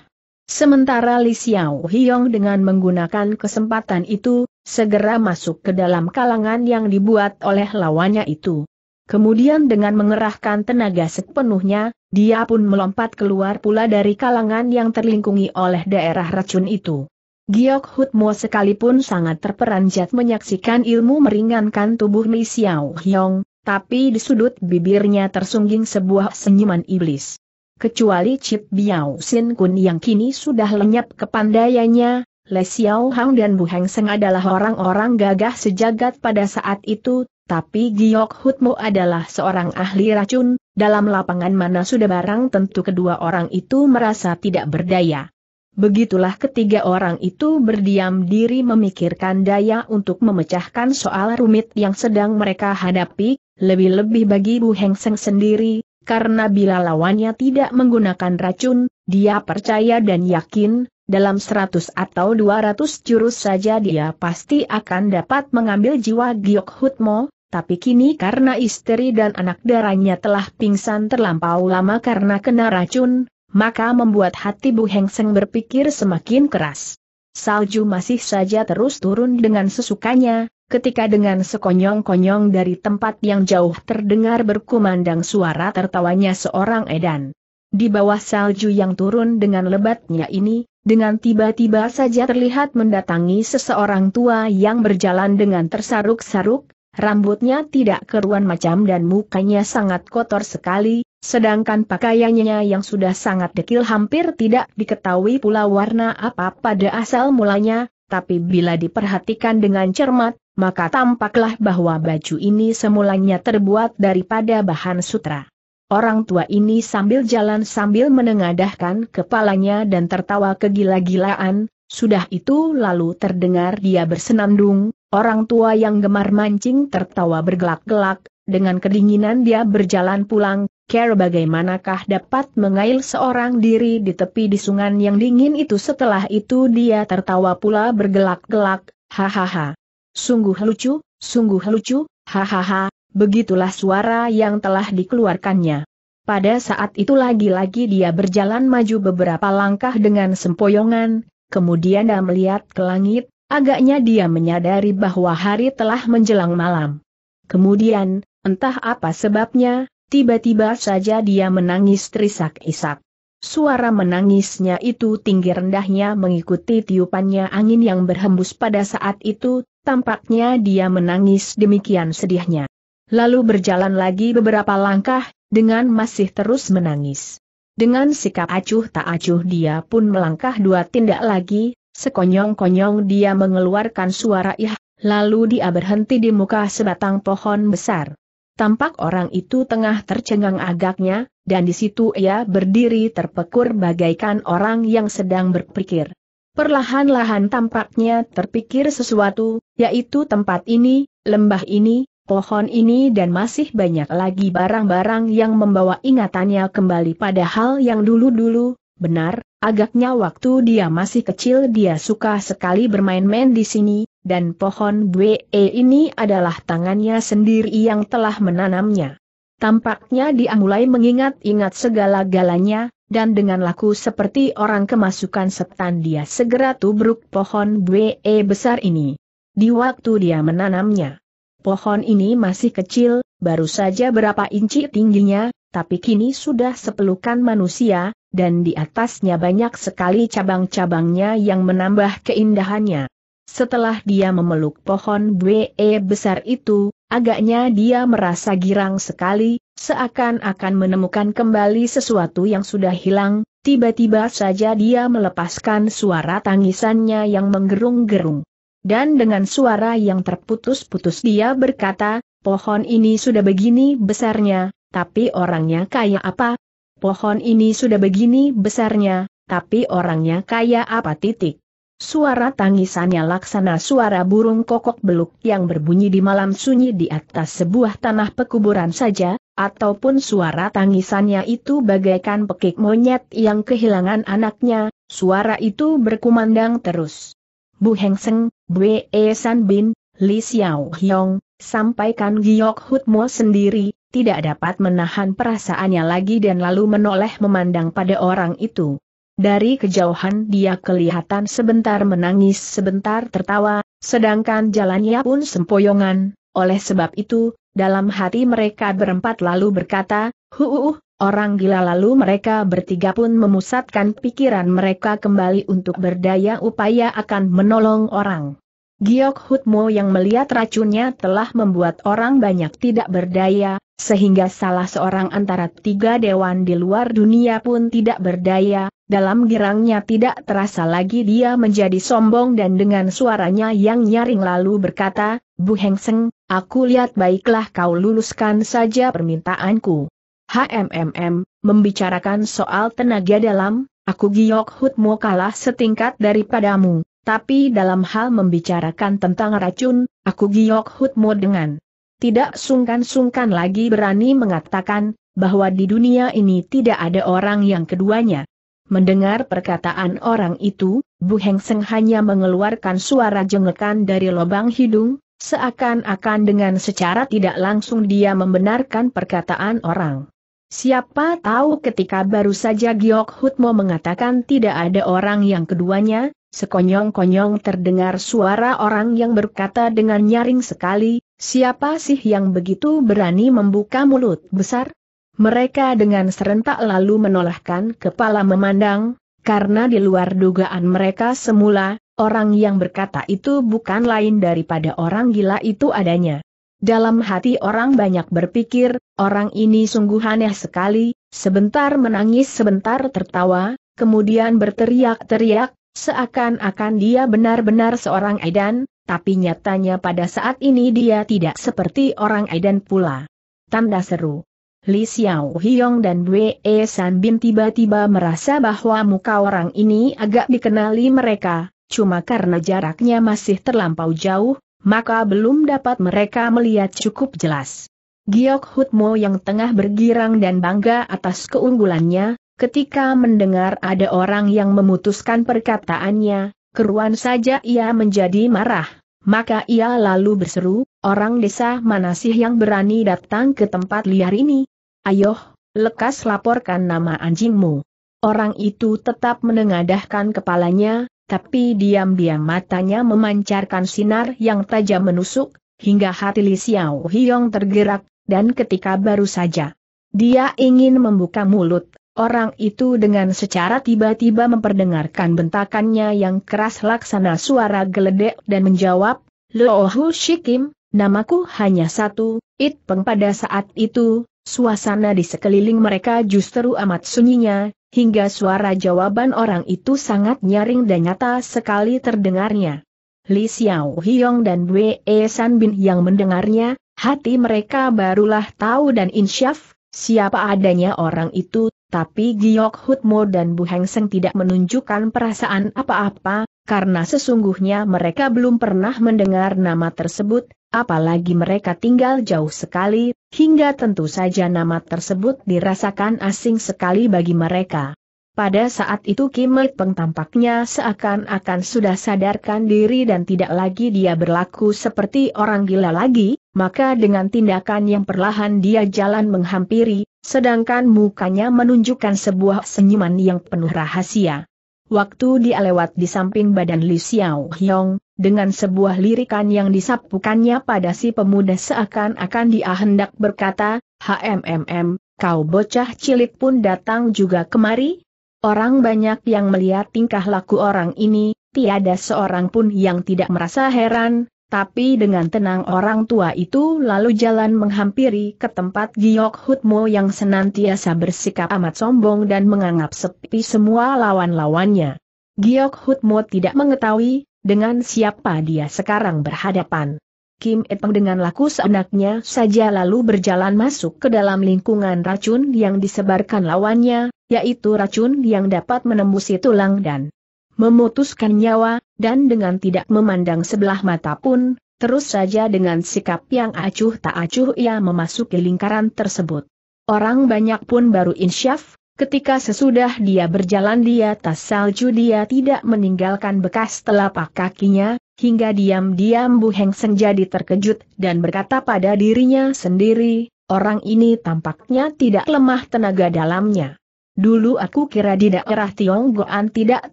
[SPEAKER 1] Sementara Li Xiao Hiong dengan menggunakan kesempatan itu, segera masuk ke dalam kalangan yang dibuat oleh lawannya itu. Kemudian dengan mengerahkan tenaga sepenuhnya, dia pun melompat keluar pula dari kalangan yang terlingkungi oleh daerah racun itu. Giok Hutmo sekalipun sangat terperanjat menyaksikan ilmu meringankan tubuh Li Xiao Hyong, tapi di sudut bibirnya tersungging sebuah senyuman iblis. Kecuali Chip Biao Sin Kun yang kini sudah lenyap kepandaiannya, Le Xiao Hang dan Bu Heng Seng adalah orang-orang gagah sejagat pada saat itu, tapi Giok Hutmo adalah seorang ahli racun, dalam lapangan mana sudah barang tentu kedua orang itu merasa tidak berdaya. Begitulah ketiga orang itu berdiam diri memikirkan daya untuk memecahkan soal rumit yang sedang mereka hadapi, lebih-lebih bagi Bu Heng Seng sendiri, karena bila lawannya tidak menggunakan racun, dia percaya dan yakin, dalam seratus atau dua ratus jurus saja dia pasti akan dapat mengambil jiwa Giok Hutmo, tapi kini karena istri dan anak darahnya telah pingsan terlampau lama karena kena racun, maka membuat hati Bu Heng Seng berpikir semakin keras. Salju masih saja terus turun dengan sesukanya, ketika dengan sekonyong-konyong dari tempat yang jauh terdengar berkumandang suara tertawanya seorang edan. Di bawah salju yang turun dengan lebatnya ini, dengan tiba-tiba saja terlihat mendatangi seseorang tua yang berjalan dengan tersaruk-saruk, rambutnya tidak keruan macam dan mukanya sangat kotor sekali, sedangkan pakaiannya yang sudah sangat dekil hampir tidak diketahui pula warna apa pada asal mulanya, tapi bila diperhatikan dengan cermat, maka tampaklah bahwa baju ini semulanya terbuat daripada bahan sutra. Orang tua ini sambil jalan sambil menengadahkan kepalanya dan tertawa kegila-gilaan, sudah itu lalu terdengar dia bersenandung, orang tua yang gemar mancing tertawa bergelak-gelak, dengan kedinginan dia berjalan pulang, care bagaimanakah dapat mengail seorang diri di tepi di sungan yang dingin itu setelah itu dia tertawa pula bergelak-gelak, hahaha. Sungguh lucu, sungguh lucu, hahaha, Begitulah suara yang telah dikeluarkannya. Pada saat itu lagi-lagi dia berjalan maju beberapa langkah dengan sempoyongan, kemudian dia melihat ke langit, agaknya dia menyadari bahwa hari telah menjelang malam. Kemudian, entah apa sebabnya, tiba-tiba saja dia menangis terisak-isak. Suara menangisnya itu tinggi rendahnya mengikuti tiupannya angin yang berhembus pada saat itu, tampaknya dia menangis demikian sedihnya lalu berjalan lagi beberapa langkah, dengan masih terus menangis. Dengan sikap acuh tak acuh dia pun melangkah dua tindak lagi, sekonyong-konyong dia mengeluarkan suara ih, lalu dia berhenti di muka sebatang pohon besar. Tampak orang itu tengah tercengang agaknya, dan di situ ia berdiri terpekur bagaikan orang yang sedang berpikir. Perlahan-lahan tampaknya terpikir sesuatu, yaitu tempat ini, lembah ini, pohon ini dan masih banyak lagi barang-barang yang membawa ingatannya kembali pada hal yang dulu-dulu, benar, agaknya waktu dia masih kecil dia suka sekali bermain-main di sini, dan pohon BE ini adalah tangannya sendiri yang telah menanamnya. Tampaknya dia mulai mengingat-ingat segala-galanya, dan dengan laku seperti orang kemasukan setan dia segera tubruk pohon BE besar ini. Di waktu dia menanamnya Pohon ini masih kecil, baru saja berapa inci tingginya, tapi kini sudah sepelukan manusia, dan di atasnya banyak sekali cabang-cabangnya yang menambah keindahannya. Setelah dia memeluk pohon BE besar itu, agaknya dia merasa girang sekali, seakan-akan menemukan kembali sesuatu yang sudah hilang, tiba-tiba saja dia melepaskan suara tangisannya yang menggerung-gerung. Dan dengan suara yang terputus-putus dia berkata, pohon ini sudah begini besarnya, tapi orangnya kaya apa? Pohon ini sudah begini besarnya, tapi orangnya kaya apa titik? Suara tangisannya laksana suara burung kokok beluk yang berbunyi di malam sunyi di atas sebuah tanah pekuburan saja, ataupun suara tangisannya itu bagaikan pekik monyet yang kehilangan anaknya, suara itu berkumandang terus. Bu Hengseng, Bwe San Bin, Li Xiao Hyong, sampaikan Giok Mo sendiri, tidak dapat menahan perasaannya lagi dan lalu menoleh memandang pada orang itu. Dari kejauhan dia kelihatan sebentar menangis sebentar tertawa, sedangkan jalannya pun sempoyongan, oleh sebab itu, dalam hati mereka berempat lalu berkata, huuuh, orang gila lalu mereka bertiga pun memusatkan pikiran mereka kembali untuk berdaya upaya akan menolong orang. Giok Hutmo yang melihat racunnya telah membuat orang banyak tidak berdaya, sehingga salah seorang antara tiga dewan di luar dunia pun tidak berdaya, dalam girangnya tidak terasa lagi dia menjadi sombong dan dengan suaranya yang nyaring lalu berkata, Bu Hengseng, aku lihat baiklah kau luluskan saja permintaanku. HMMM, membicarakan soal tenaga dalam, aku Giok Hutmo kalah setingkat daripadamu. Tapi dalam hal membicarakan tentang racun, aku giok hutmo dengan tidak sungkan-sungkan lagi berani mengatakan, bahwa di dunia ini tidak ada orang yang keduanya. Mendengar perkataan orang itu, Bu Heng Seng hanya mengeluarkan suara jengekan dari lubang hidung, seakan-akan dengan secara tidak langsung dia membenarkan perkataan orang. Siapa tahu ketika baru saja Giok Hutmo mengatakan tidak ada orang yang keduanya, Sekonyong-konyong terdengar suara orang yang berkata dengan nyaring sekali, siapa sih yang begitu berani membuka mulut besar? Mereka dengan serentak lalu menolakkan kepala memandang, karena di luar dugaan mereka semula, orang yang berkata itu bukan lain daripada orang gila itu adanya. Dalam hati orang banyak berpikir, orang ini sungguh aneh sekali, sebentar menangis sebentar tertawa, kemudian berteriak-teriak, Seakan-akan dia benar-benar seorang Aidan, tapi nyatanya pada saat ini dia tidak seperti orang Aidan pula. Tanda seru. Li Xiao Hiong dan Wei San Bin tiba-tiba merasa bahwa muka orang ini agak dikenali mereka, cuma karena jaraknya masih terlampau jauh, maka belum dapat mereka melihat cukup jelas. Giok Hutmo yang tengah bergirang dan bangga atas keunggulannya, Ketika mendengar ada orang yang memutuskan perkataannya, keruan saja ia menjadi marah. Maka ia lalu berseru, orang desa mana sih yang berani datang ke tempat liar ini? Ayoh, lekas laporkan nama anjingmu. Orang itu tetap menengadahkan kepalanya, tapi diam-diam matanya memancarkan sinar yang tajam menusuk, hingga hati Li Xiao Hiong tergerak, dan ketika baru saja dia ingin membuka mulut, Orang itu dengan secara tiba-tiba memperdengarkan bentakannya yang keras laksana suara geledek dan menjawab, Loohu Shikim, namaku hanya satu, It Peng pada saat itu, suasana di sekeliling mereka justru amat sunyinya, hingga suara jawaban orang itu sangat nyaring dan nyata sekali terdengarnya. Li Xiao Hiong dan Wei San Bin yang mendengarnya, hati mereka barulah tahu dan insyaf, siapa adanya orang itu tapi Giok Hutmo dan Bu Heng Seng tidak menunjukkan perasaan apa-apa, karena sesungguhnya mereka belum pernah mendengar nama tersebut, apalagi mereka tinggal jauh sekali, hingga tentu saja nama tersebut dirasakan asing sekali bagi mereka. Pada saat itu Kim Il Peng tampaknya seakan-akan sudah sadarkan diri dan tidak lagi dia berlaku seperti orang gila lagi, maka dengan tindakan yang perlahan dia jalan menghampiri, Sedangkan mukanya menunjukkan sebuah senyuman yang penuh rahasia. Waktu dia lewat di samping badan Li Xiao Hyong, dengan sebuah lirikan yang disapukannya pada si pemuda seakan-akan dia hendak berkata, HMMM, kau bocah cilik pun datang juga kemari? Orang banyak yang melihat tingkah laku orang ini, tiada seorang pun yang tidak merasa heran, tapi dengan tenang orang tua itu lalu jalan menghampiri ke tempat Giok Hutmo yang senantiasa bersikap amat sombong dan menganggap sepi semua lawan-lawannya. Giok Hutmo tidak mengetahui dengan siapa dia sekarang berhadapan. Kim Etong dengan laku seenaknya saja lalu berjalan masuk ke dalam lingkungan racun yang disebarkan lawannya, yaitu racun yang dapat menembusi tulang dan memutuskan nyawa, dan dengan tidak memandang sebelah mata pun, terus saja dengan sikap yang acuh tak acuh ia memasuki lingkaran tersebut. Orang banyak pun baru insyaf, ketika sesudah dia berjalan di atas salju dia tidak meninggalkan bekas telapak kakinya, hingga diam-diam Bu Heng Senjadi terkejut dan berkata pada dirinya sendiri, orang ini tampaknya tidak lemah tenaga dalamnya. Dulu aku kira di daerah Tionggoan tidak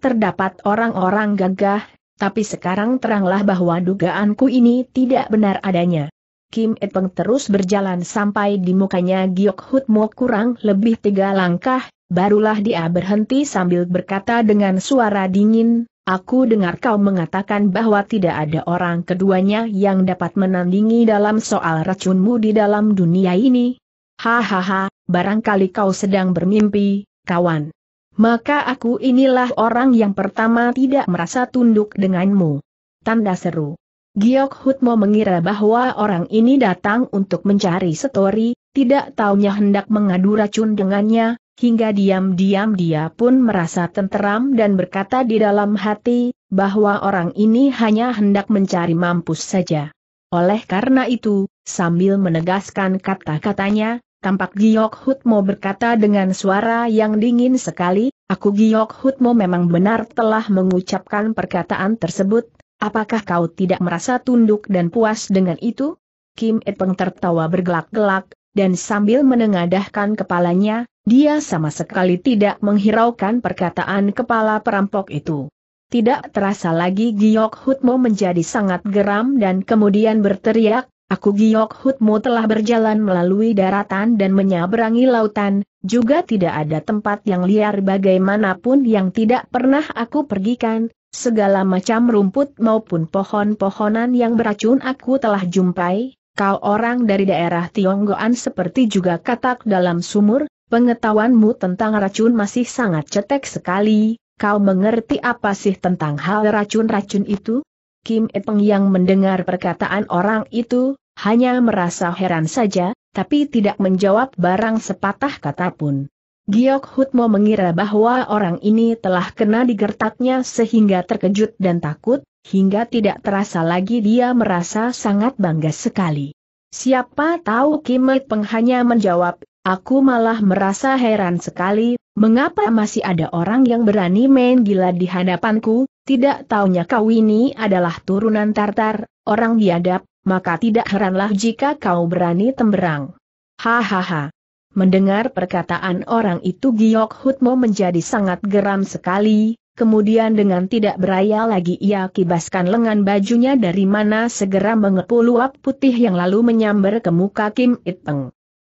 [SPEAKER 1] terdapat orang-orang gagah, tapi sekarang teranglah bahwa dugaanku ini tidak benar adanya. Kim Epeng terus berjalan sampai di mukanya Giok Hut Mo kurang lebih tiga langkah, barulah dia berhenti sambil berkata dengan suara dingin, Aku dengar kau mengatakan bahwa tidak ada orang keduanya yang dapat menandingi dalam soal racunmu di dalam dunia ini. Hahaha, barangkali kau sedang bermimpi, kawan maka aku inilah orang yang pertama tidak merasa tunduk denganmu. Tanda seru. Giok Hutmo mengira bahwa orang ini datang untuk mencari setori, tidak taunya hendak mengadu racun dengannya, hingga diam-diam dia pun merasa tenteram dan berkata di dalam hati, bahwa orang ini hanya hendak mencari mampus saja. Oleh karena itu, sambil menegaskan kata-katanya, tampak Giok Hutmo berkata dengan suara yang dingin sekali, aku Giok Hutmo memang benar telah mengucapkan perkataan tersebut, apakah kau tidak merasa tunduk dan puas dengan itu? Kim Epeng tertawa bergelak-gelak, dan sambil menengadahkan kepalanya, dia sama sekali tidak menghiraukan perkataan kepala perampok itu. Tidak terasa lagi Giok Hutmo menjadi sangat geram dan kemudian berteriak, Aku Giok Hutmu telah berjalan melalui daratan dan menyeberangi lautan, juga tidak ada tempat yang liar bagaimanapun yang tidak pernah aku pergikan, segala macam rumput maupun pohon-pohonan yang beracun aku telah jumpai, kau orang dari daerah Tionggoan seperti juga katak dalam sumur, pengetahuanmu tentang racun masih sangat cetek sekali, kau mengerti apa sih tentang hal racun-racun itu? Kim Epeng yang mendengar perkataan orang itu, hanya merasa heran saja, tapi tidak menjawab barang sepatah kata pun. Giok Hutmo mengira bahwa orang ini telah kena digertaknya sehingga terkejut dan takut, hingga tidak terasa lagi dia merasa sangat bangga sekali. Siapa tahu Kim Epeng hanya menjawab, aku malah merasa heran sekali, mengapa masih ada orang yang berani main gila di hadapanku, tidak taunya kau ini adalah turunan Tartar, orang biadab, maka tidak heranlah jika kau berani temberang. Hahaha. Mendengar perkataan orang itu Giok Hutmo menjadi sangat geram sekali, kemudian dengan tidak beraya lagi ia kibaskan lengan bajunya dari mana segera mengepul uap putih yang lalu menyambar ke muka Kim It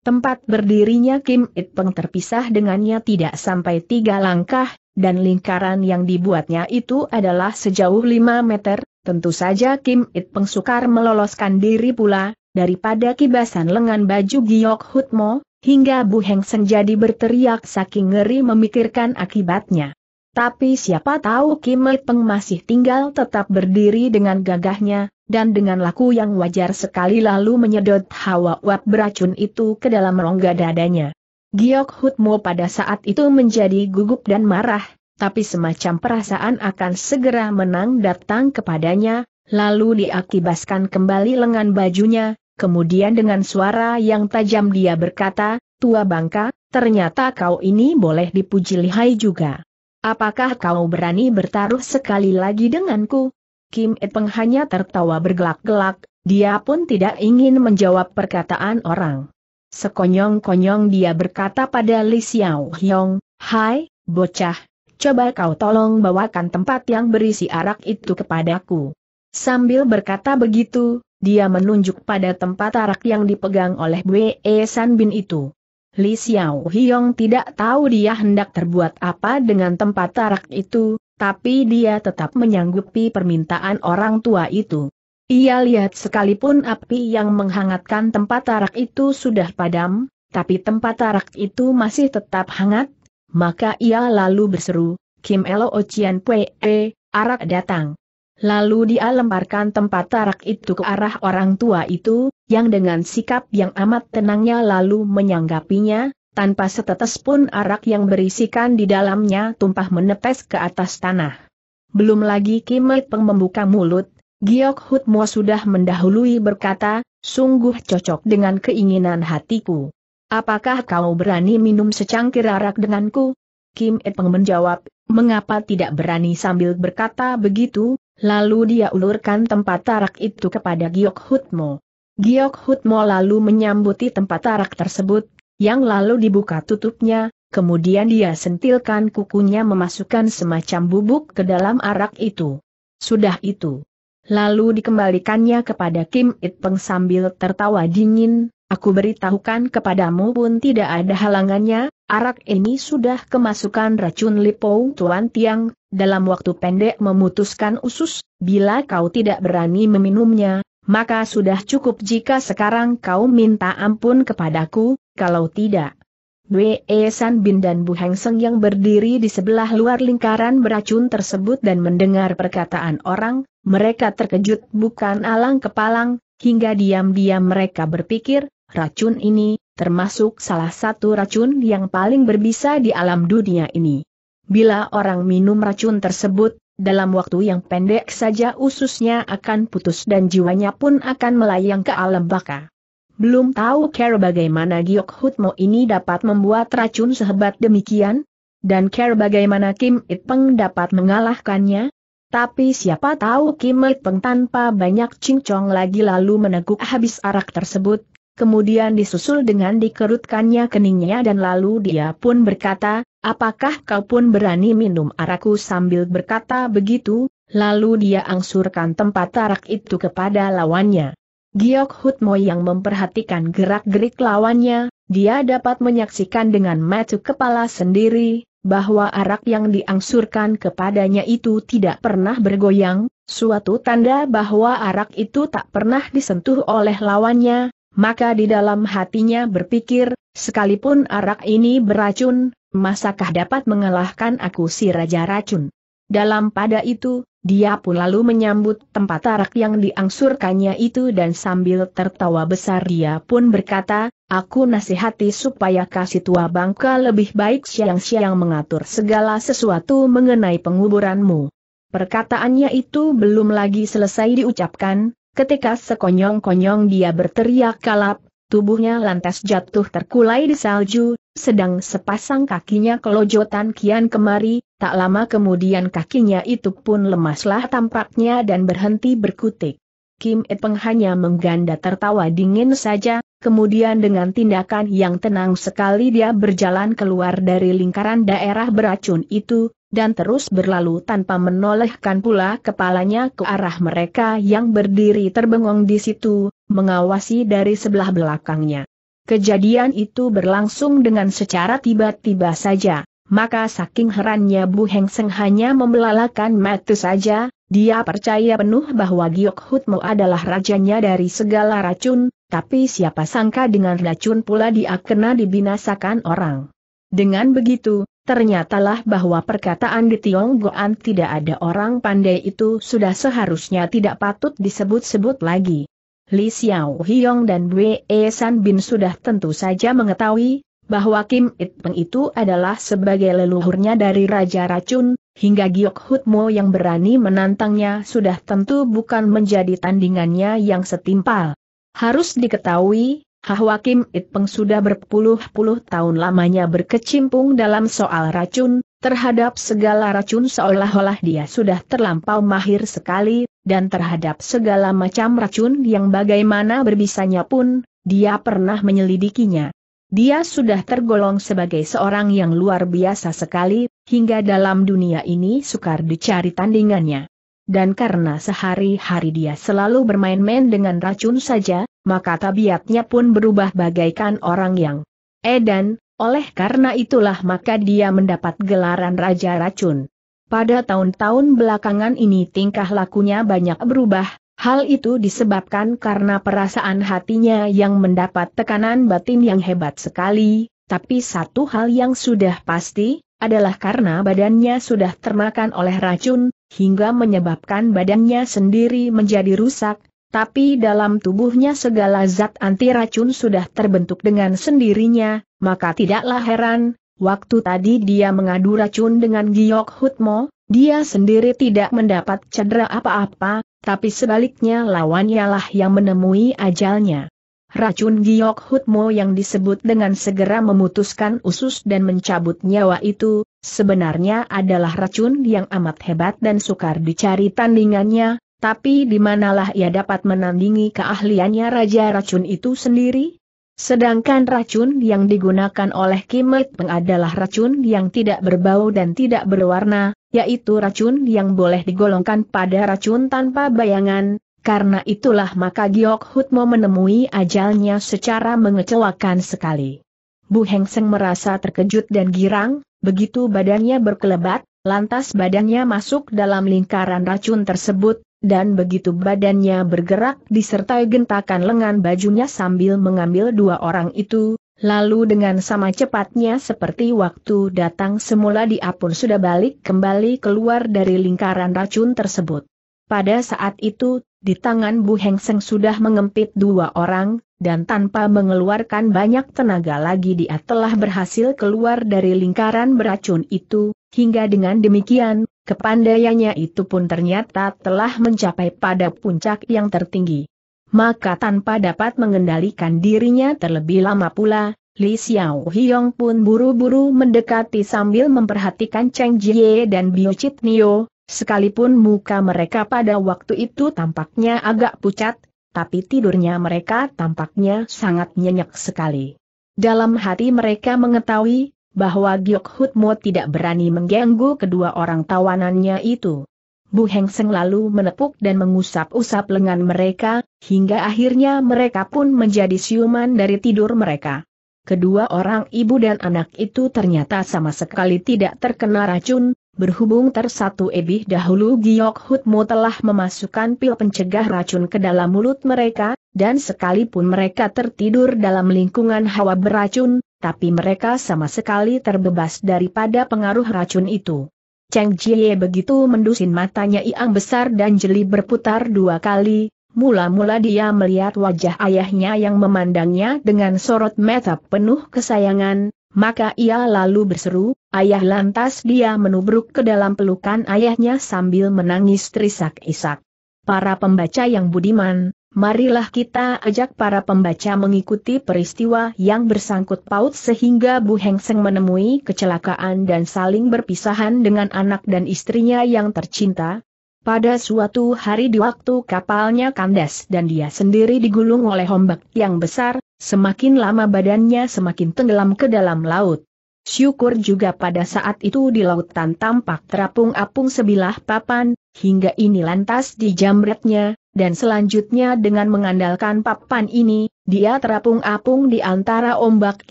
[SPEAKER 1] Tempat berdirinya Kim It terpisah dengannya tidak sampai tiga langkah, dan lingkaran yang dibuatnya itu adalah sejauh 5 meter, tentu saja Kim It Peng sukar meloloskan diri pula, daripada kibasan lengan baju Giok Hutmo, hingga Bu Heng Seng jadi berteriak saking ngeri memikirkan akibatnya. Tapi siapa tahu Kim It Peng masih tinggal tetap berdiri dengan gagahnya, dan dengan laku yang wajar sekali lalu menyedot hawa uap beracun itu ke dalam rongga dadanya. Giok Hutmo pada saat itu menjadi gugup dan marah, tapi semacam perasaan akan segera menang datang kepadanya, lalu diakibaskan kembali lengan bajunya, kemudian dengan suara yang tajam dia berkata, Tua Bangka, ternyata kau ini boleh dipuji lihai juga. Apakah kau berani bertaruh sekali lagi denganku? Kim Edpeng hanya tertawa bergelak-gelak, dia pun tidak ingin menjawab perkataan orang. Sekonyong-konyong dia berkata pada Li Xiao Hyong, Hai, bocah, coba kau tolong bawakan tempat yang berisi arak itu kepadaku. Sambil berkata begitu, dia menunjuk pada tempat arak yang dipegang oleh Bwe Sanbin itu. Li Xiao Hyong tidak tahu dia hendak terbuat apa dengan tempat arak itu, tapi dia tetap menyanggupi permintaan orang tua itu. Ia lihat sekalipun api yang menghangatkan tempat arak itu sudah padam, tapi tempat arak itu masih tetap hangat, maka ia lalu berseru, Kim Elo Ochian Pwe, eh, arak datang. Lalu dia lemparkan tempat tarak itu ke arah orang tua itu, yang dengan sikap yang amat tenangnya lalu menyanggapinya, tanpa setetes pun arak yang berisikan di dalamnya tumpah menetes ke atas tanah. Belum lagi Kim Peng membuka mulut, Giok Hutmo sudah mendahului berkata, sungguh cocok dengan keinginan hatiku. Apakah kau berani minum secangkir arak denganku? Kim Epeng menjawab, mengapa tidak berani sambil berkata begitu, lalu dia ulurkan tempat arak itu kepada Giok Hutmo. Giok Hutmo lalu menyambuti tempat arak tersebut, yang lalu dibuka tutupnya, kemudian dia sentilkan kukunya memasukkan semacam bubuk ke dalam arak itu. Sudah itu. Lalu dikembalikannya kepada Kim It Peng sambil tertawa dingin, aku beritahukan kepadamu pun tidak ada halangannya, arak ini sudah kemasukan racun Lipou Tuan Tiang, dalam waktu pendek memutuskan usus, bila kau tidak berani meminumnya, maka sudah cukup jika sekarang kau minta ampun kepadaku, kalau tidak. Wei San Bin dan Bu Heng Seng yang berdiri di sebelah luar lingkaran beracun tersebut dan mendengar perkataan orang, mereka terkejut bukan alang kepalang, hingga diam-diam mereka berpikir, racun ini, termasuk salah satu racun yang paling berbisa di alam dunia ini. Bila orang minum racun tersebut, dalam waktu yang pendek saja ususnya akan putus dan jiwanya pun akan melayang ke alam baka. Belum tahu Care bagaimana Giok Hutmo ini dapat membuat racun sehebat demikian? Dan Care bagaimana Kim Itpeng dapat mengalahkannya? Tapi siapa tahu Kim Peng tanpa banyak cincong lagi lalu meneguk habis arak tersebut, kemudian disusul dengan dikerutkannya keningnya dan lalu dia pun berkata, apakah kau pun berani minum arakku sambil berkata begitu, lalu dia angsurkan tempat arak itu kepada lawannya. Giok Hutmo yang memperhatikan gerak-gerik lawannya, dia dapat menyaksikan dengan mata kepala sendiri, bahwa arak yang diangsurkan kepadanya itu tidak pernah bergoyang, suatu tanda bahwa arak itu tak pernah disentuh oleh lawannya, maka di dalam hatinya berpikir, sekalipun arak ini beracun, masakah dapat mengalahkan aku si Raja Racun? Dalam pada itu, dia pun lalu menyambut tempat arak yang diangsurkannya itu dan sambil tertawa besar dia pun berkata, Aku nasihati supaya kasih tua bangka lebih baik siang-siang mengatur segala sesuatu mengenai penguburanmu. Perkataannya itu belum lagi selesai diucapkan, ketika sekonyong-konyong dia berteriak kalap, tubuhnya lantas jatuh terkulai di salju, sedang sepasang kakinya kelojotan kian kemari, Tak lama kemudian kakinya itu pun lemaslah tampaknya dan berhenti berkutik. Kim Epeng hanya mengganda tertawa dingin saja, kemudian dengan tindakan yang tenang sekali dia berjalan keluar dari lingkaran daerah beracun itu, dan terus berlalu tanpa menolehkan pula kepalanya ke arah mereka yang berdiri terbengong di situ, mengawasi dari sebelah belakangnya. Kejadian itu berlangsung dengan secara tiba-tiba saja maka saking herannya Bu Heng Seng hanya membelalakan mata saja, dia percaya penuh bahwa Giok Hutmo adalah rajanya dari segala racun, tapi siapa sangka dengan racun pula dia kena dibinasakan orang. Dengan begitu, ternyatalah bahwa perkataan di Tionggoan tidak ada orang pandai itu sudah seharusnya tidak patut disebut-sebut lagi. Li Xiao Hiong dan Wei San Bin sudah tentu saja mengetahui, bahwa Kim Itpeng itu adalah sebagai leluhurnya dari Raja Racun, hingga Giok Hutmo yang berani menantangnya sudah tentu bukan menjadi tandingannya yang setimpal. Harus diketahui, bahwa Kim Itpeng sudah berpuluh-puluh tahun lamanya berkecimpung dalam soal racun, terhadap segala racun seolah-olah dia sudah terlampau mahir sekali, dan terhadap segala macam racun yang bagaimana berbisanya pun, dia pernah menyelidikinya. Dia sudah tergolong sebagai seorang yang luar biasa sekali, hingga dalam dunia ini sukar dicari tandingannya. Dan karena sehari-hari dia selalu bermain-main dengan racun saja, maka tabiatnya pun berubah bagaikan orang yang edan, oleh karena itulah maka dia mendapat gelaran Raja Racun. Pada tahun-tahun belakangan ini tingkah lakunya banyak berubah, Hal itu disebabkan karena perasaan hatinya yang mendapat tekanan batin yang hebat sekali, tapi satu hal yang sudah pasti, adalah karena badannya sudah termakan oleh racun, hingga menyebabkan badannya sendiri menjadi rusak, tapi dalam tubuhnya segala zat anti racun sudah terbentuk dengan sendirinya, maka tidaklah heran, waktu tadi dia mengadu racun dengan Giok Hutmo, dia sendiri tidak mendapat cedera apa-apa, tapi sebaliknya lawannya lah yang menemui ajalnya. Racun giok hutmo yang disebut dengan segera memutuskan usus dan mencabut nyawa itu, sebenarnya adalah racun yang amat hebat dan sukar dicari tandingannya, tapi di manalah ia dapat menandingi keahliannya Raja Racun itu sendiri? Sedangkan racun yang digunakan oleh Kimet adalah racun yang tidak berbau dan tidak berwarna, yaitu racun yang boleh digolongkan pada racun tanpa bayangan, karena itulah maka Giok Hutmo menemui ajalnya secara mengecewakan sekali. Bu Heng Seng merasa terkejut dan girang, begitu badannya berkelebat, lantas badannya masuk dalam lingkaran racun tersebut, dan begitu badannya bergerak disertai gentakan lengan bajunya sambil mengambil dua orang itu, Lalu dengan sama cepatnya seperti waktu datang semula dia pun sudah balik kembali keluar dari lingkaran racun tersebut. Pada saat itu, di tangan Bu Heng Seng sudah mengempit dua orang, dan tanpa mengeluarkan banyak tenaga lagi dia telah berhasil keluar dari lingkaran beracun itu, hingga dengan demikian, kepandaiannya itu pun ternyata telah mencapai pada puncak yang tertinggi maka tanpa dapat mengendalikan dirinya terlebih lama pula, Li Xiao Hiong pun buru-buru mendekati sambil memperhatikan Cheng Jie dan Biu Chit Nio, sekalipun muka mereka pada waktu itu tampaknya agak pucat, tapi tidurnya mereka tampaknya sangat nyenyak sekali. Dalam hati mereka mengetahui, bahwa Giok Hutmo tidak berani mengganggu kedua orang tawanannya itu. Bu Seng lalu menepuk dan mengusap-usap lengan mereka, hingga akhirnya mereka pun menjadi siuman dari tidur mereka. Kedua orang ibu dan anak itu ternyata sama sekali tidak terkena racun, berhubung tersatu ebih dahulu Giok Hutmo telah memasukkan pil pencegah racun ke dalam mulut mereka, dan sekalipun mereka tertidur dalam lingkungan hawa beracun, tapi mereka sama sekali terbebas daripada pengaruh racun itu. Cheng Jie begitu mendusin matanya yang besar dan jeli berputar dua kali, mula-mula dia melihat wajah ayahnya yang memandangnya dengan sorot mata penuh kesayangan, maka ia lalu berseru, ayah lantas dia menubruk ke dalam pelukan ayahnya sambil menangis terisak-isak. Para pembaca yang budiman, Marilah kita ajak para pembaca mengikuti peristiwa yang bersangkut paut sehingga Bu Heng Seng menemui kecelakaan dan saling berpisahan dengan anak dan istrinya yang tercinta. Pada suatu hari di waktu kapalnya kandas dan dia sendiri digulung oleh ombak yang besar, semakin lama badannya semakin tenggelam ke dalam laut. Syukur juga pada saat itu di lautan tampak terapung-apung sebilah papan, hingga ini lantas dijamretnya, dan selanjutnya dengan mengandalkan papan ini, dia terapung-apung di antara ombak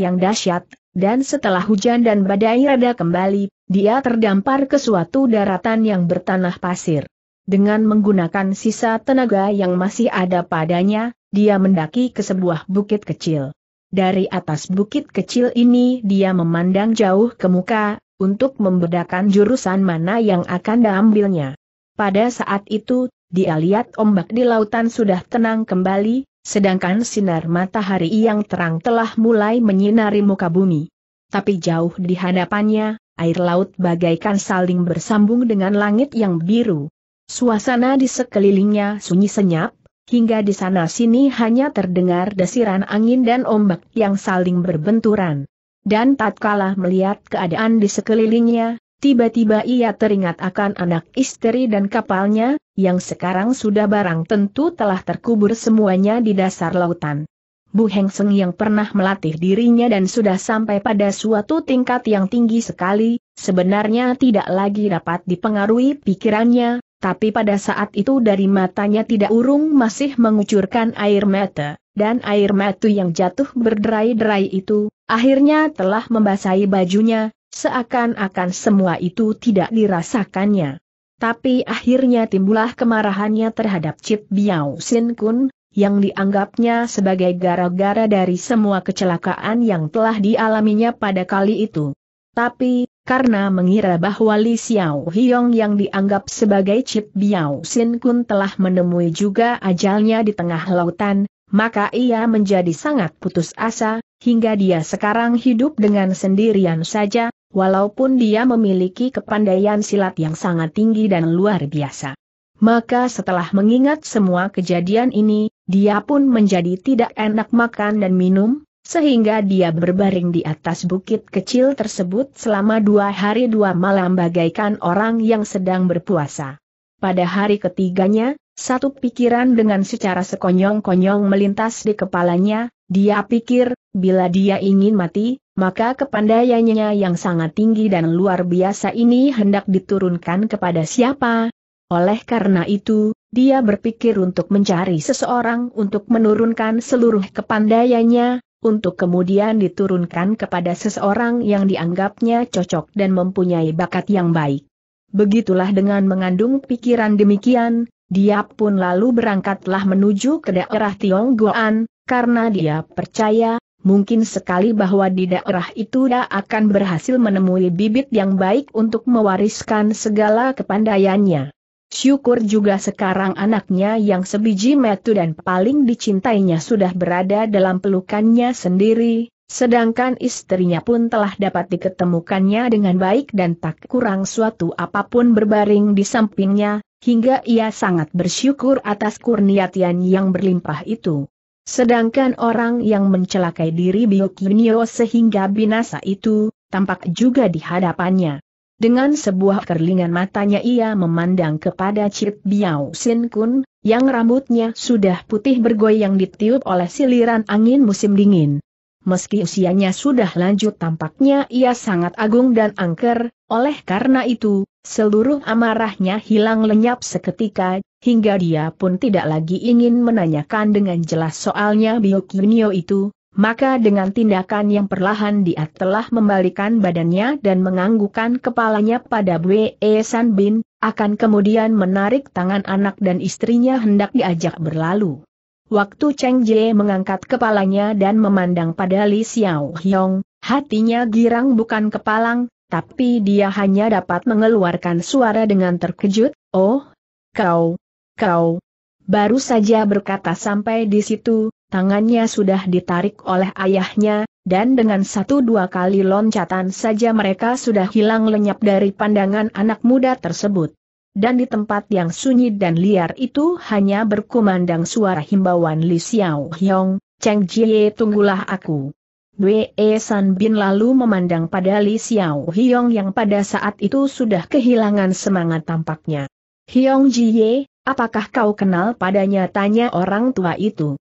[SPEAKER 1] yang dahsyat, dan setelah hujan dan badai reda kembali, dia terdampar ke suatu daratan yang bertanah pasir. Dengan menggunakan sisa tenaga yang masih ada padanya, dia mendaki ke sebuah bukit kecil. Dari atas bukit kecil ini dia memandang jauh ke muka, untuk membedakan jurusan mana yang akan diambilnya. Pada saat itu, dia lihat ombak di lautan sudah tenang kembali, sedangkan sinar matahari yang terang telah mulai menyinari muka bumi. Tapi jauh di hadapannya, air laut bagaikan saling bersambung dengan langit yang biru. Suasana di sekelilingnya sunyi senyap, hingga di sana-sini hanya terdengar desiran angin dan ombak yang saling berbenturan. Dan tatkala melihat keadaan di sekelilingnya, Tiba-tiba ia teringat akan anak istri dan kapalnya, yang sekarang sudah barang tentu telah terkubur semuanya di dasar lautan. Bu Heng Seng yang pernah melatih dirinya dan sudah sampai pada suatu tingkat yang tinggi sekali, sebenarnya tidak lagi dapat dipengaruhi pikirannya, tapi pada saat itu dari matanya tidak urung masih mengucurkan air mata, dan air mata yang jatuh berderai-derai itu, akhirnya telah membasahi bajunya, Seakan-akan semua itu tidak dirasakannya. Tapi akhirnya timbullah kemarahannya terhadap Chip Biao Sin Kun, yang dianggapnya sebagai gara-gara dari semua kecelakaan yang telah dialaminya pada kali itu. Tapi, karena mengira bahwa Li Xiao Hiong yang dianggap sebagai Chip Biao Sin Kun telah menemui juga ajalnya di tengah lautan, maka ia menjadi sangat putus asa, hingga dia sekarang hidup dengan sendirian saja, walaupun dia memiliki kepandaian silat yang sangat tinggi dan luar biasa. Maka setelah mengingat semua kejadian ini, dia pun menjadi tidak enak makan dan minum, sehingga dia berbaring di atas bukit kecil tersebut selama dua hari dua malam bagaikan orang yang sedang berpuasa. Pada hari ketiganya, satu pikiran dengan secara sekonyong-konyong melintas di kepalanya, dia pikir, bila dia ingin mati, maka kepandaiannya yang sangat tinggi dan luar biasa ini hendak diturunkan kepada siapa? Oleh karena itu, dia berpikir untuk mencari seseorang untuk menurunkan seluruh kepandaiannya, untuk kemudian diturunkan kepada seseorang yang dianggapnya cocok dan mempunyai bakat yang baik. Begitulah dengan mengandung pikiran demikian, dia pun lalu berangkatlah menuju ke daerah Tionggoan, karena dia percaya mungkin sekali bahwa di daerah itu dia akan berhasil menemui bibit yang baik untuk mewariskan segala kepandaiannya. Syukur juga sekarang anaknya yang sebiji metu dan paling dicintainya sudah berada dalam pelukannya sendiri, sedangkan istrinya pun telah dapat diketemukannya dengan baik dan tak kurang suatu apapun berbaring di sampingnya, hingga ia sangat bersyukur atas kurniatian yang berlimpah itu. Sedangkan orang yang mencelakai diri Yunio sehingga binasa itu, tampak juga di hadapannya. Dengan sebuah kerlingan matanya ia memandang kepada Cip Biao Sin Kun, yang rambutnya sudah putih bergoyang ditiup oleh siliran angin musim dingin. Meski usianya sudah lanjut tampaknya ia sangat agung dan angker, oleh karena itu, Seluruh amarahnya hilang lenyap seketika, hingga dia pun tidak lagi ingin menanyakan dengan jelas soalnya Yunio itu, maka dengan tindakan yang perlahan dia telah membalikan badannya dan menganggukkan kepalanya pada Bwe e San Bin, akan kemudian menarik tangan anak dan istrinya hendak diajak berlalu. Waktu Cheng Jie mengangkat kepalanya dan memandang pada Li Xiao Hiong, hatinya girang bukan kepalang, tapi dia hanya dapat mengeluarkan suara dengan terkejut, oh, kau, kau. Baru saja berkata sampai di situ, tangannya sudah ditarik oleh ayahnya, dan dengan satu dua kali loncatan saja mereka sudah hilang lenyap dari pandangan anak muda tersebut. Dan di tempat yang sunyi dan liar itu hanya berkumandang suara himbauan Li Xiao Hiong, Cheng Jie tunggulah aku. Wei San Bin lalu memandang pada Li Xiao Hiong yang pada saat itu sudah kehilangan semangat tampaknya. Hiong Jie, apakah kau kenal padanya tanya orang tua itu?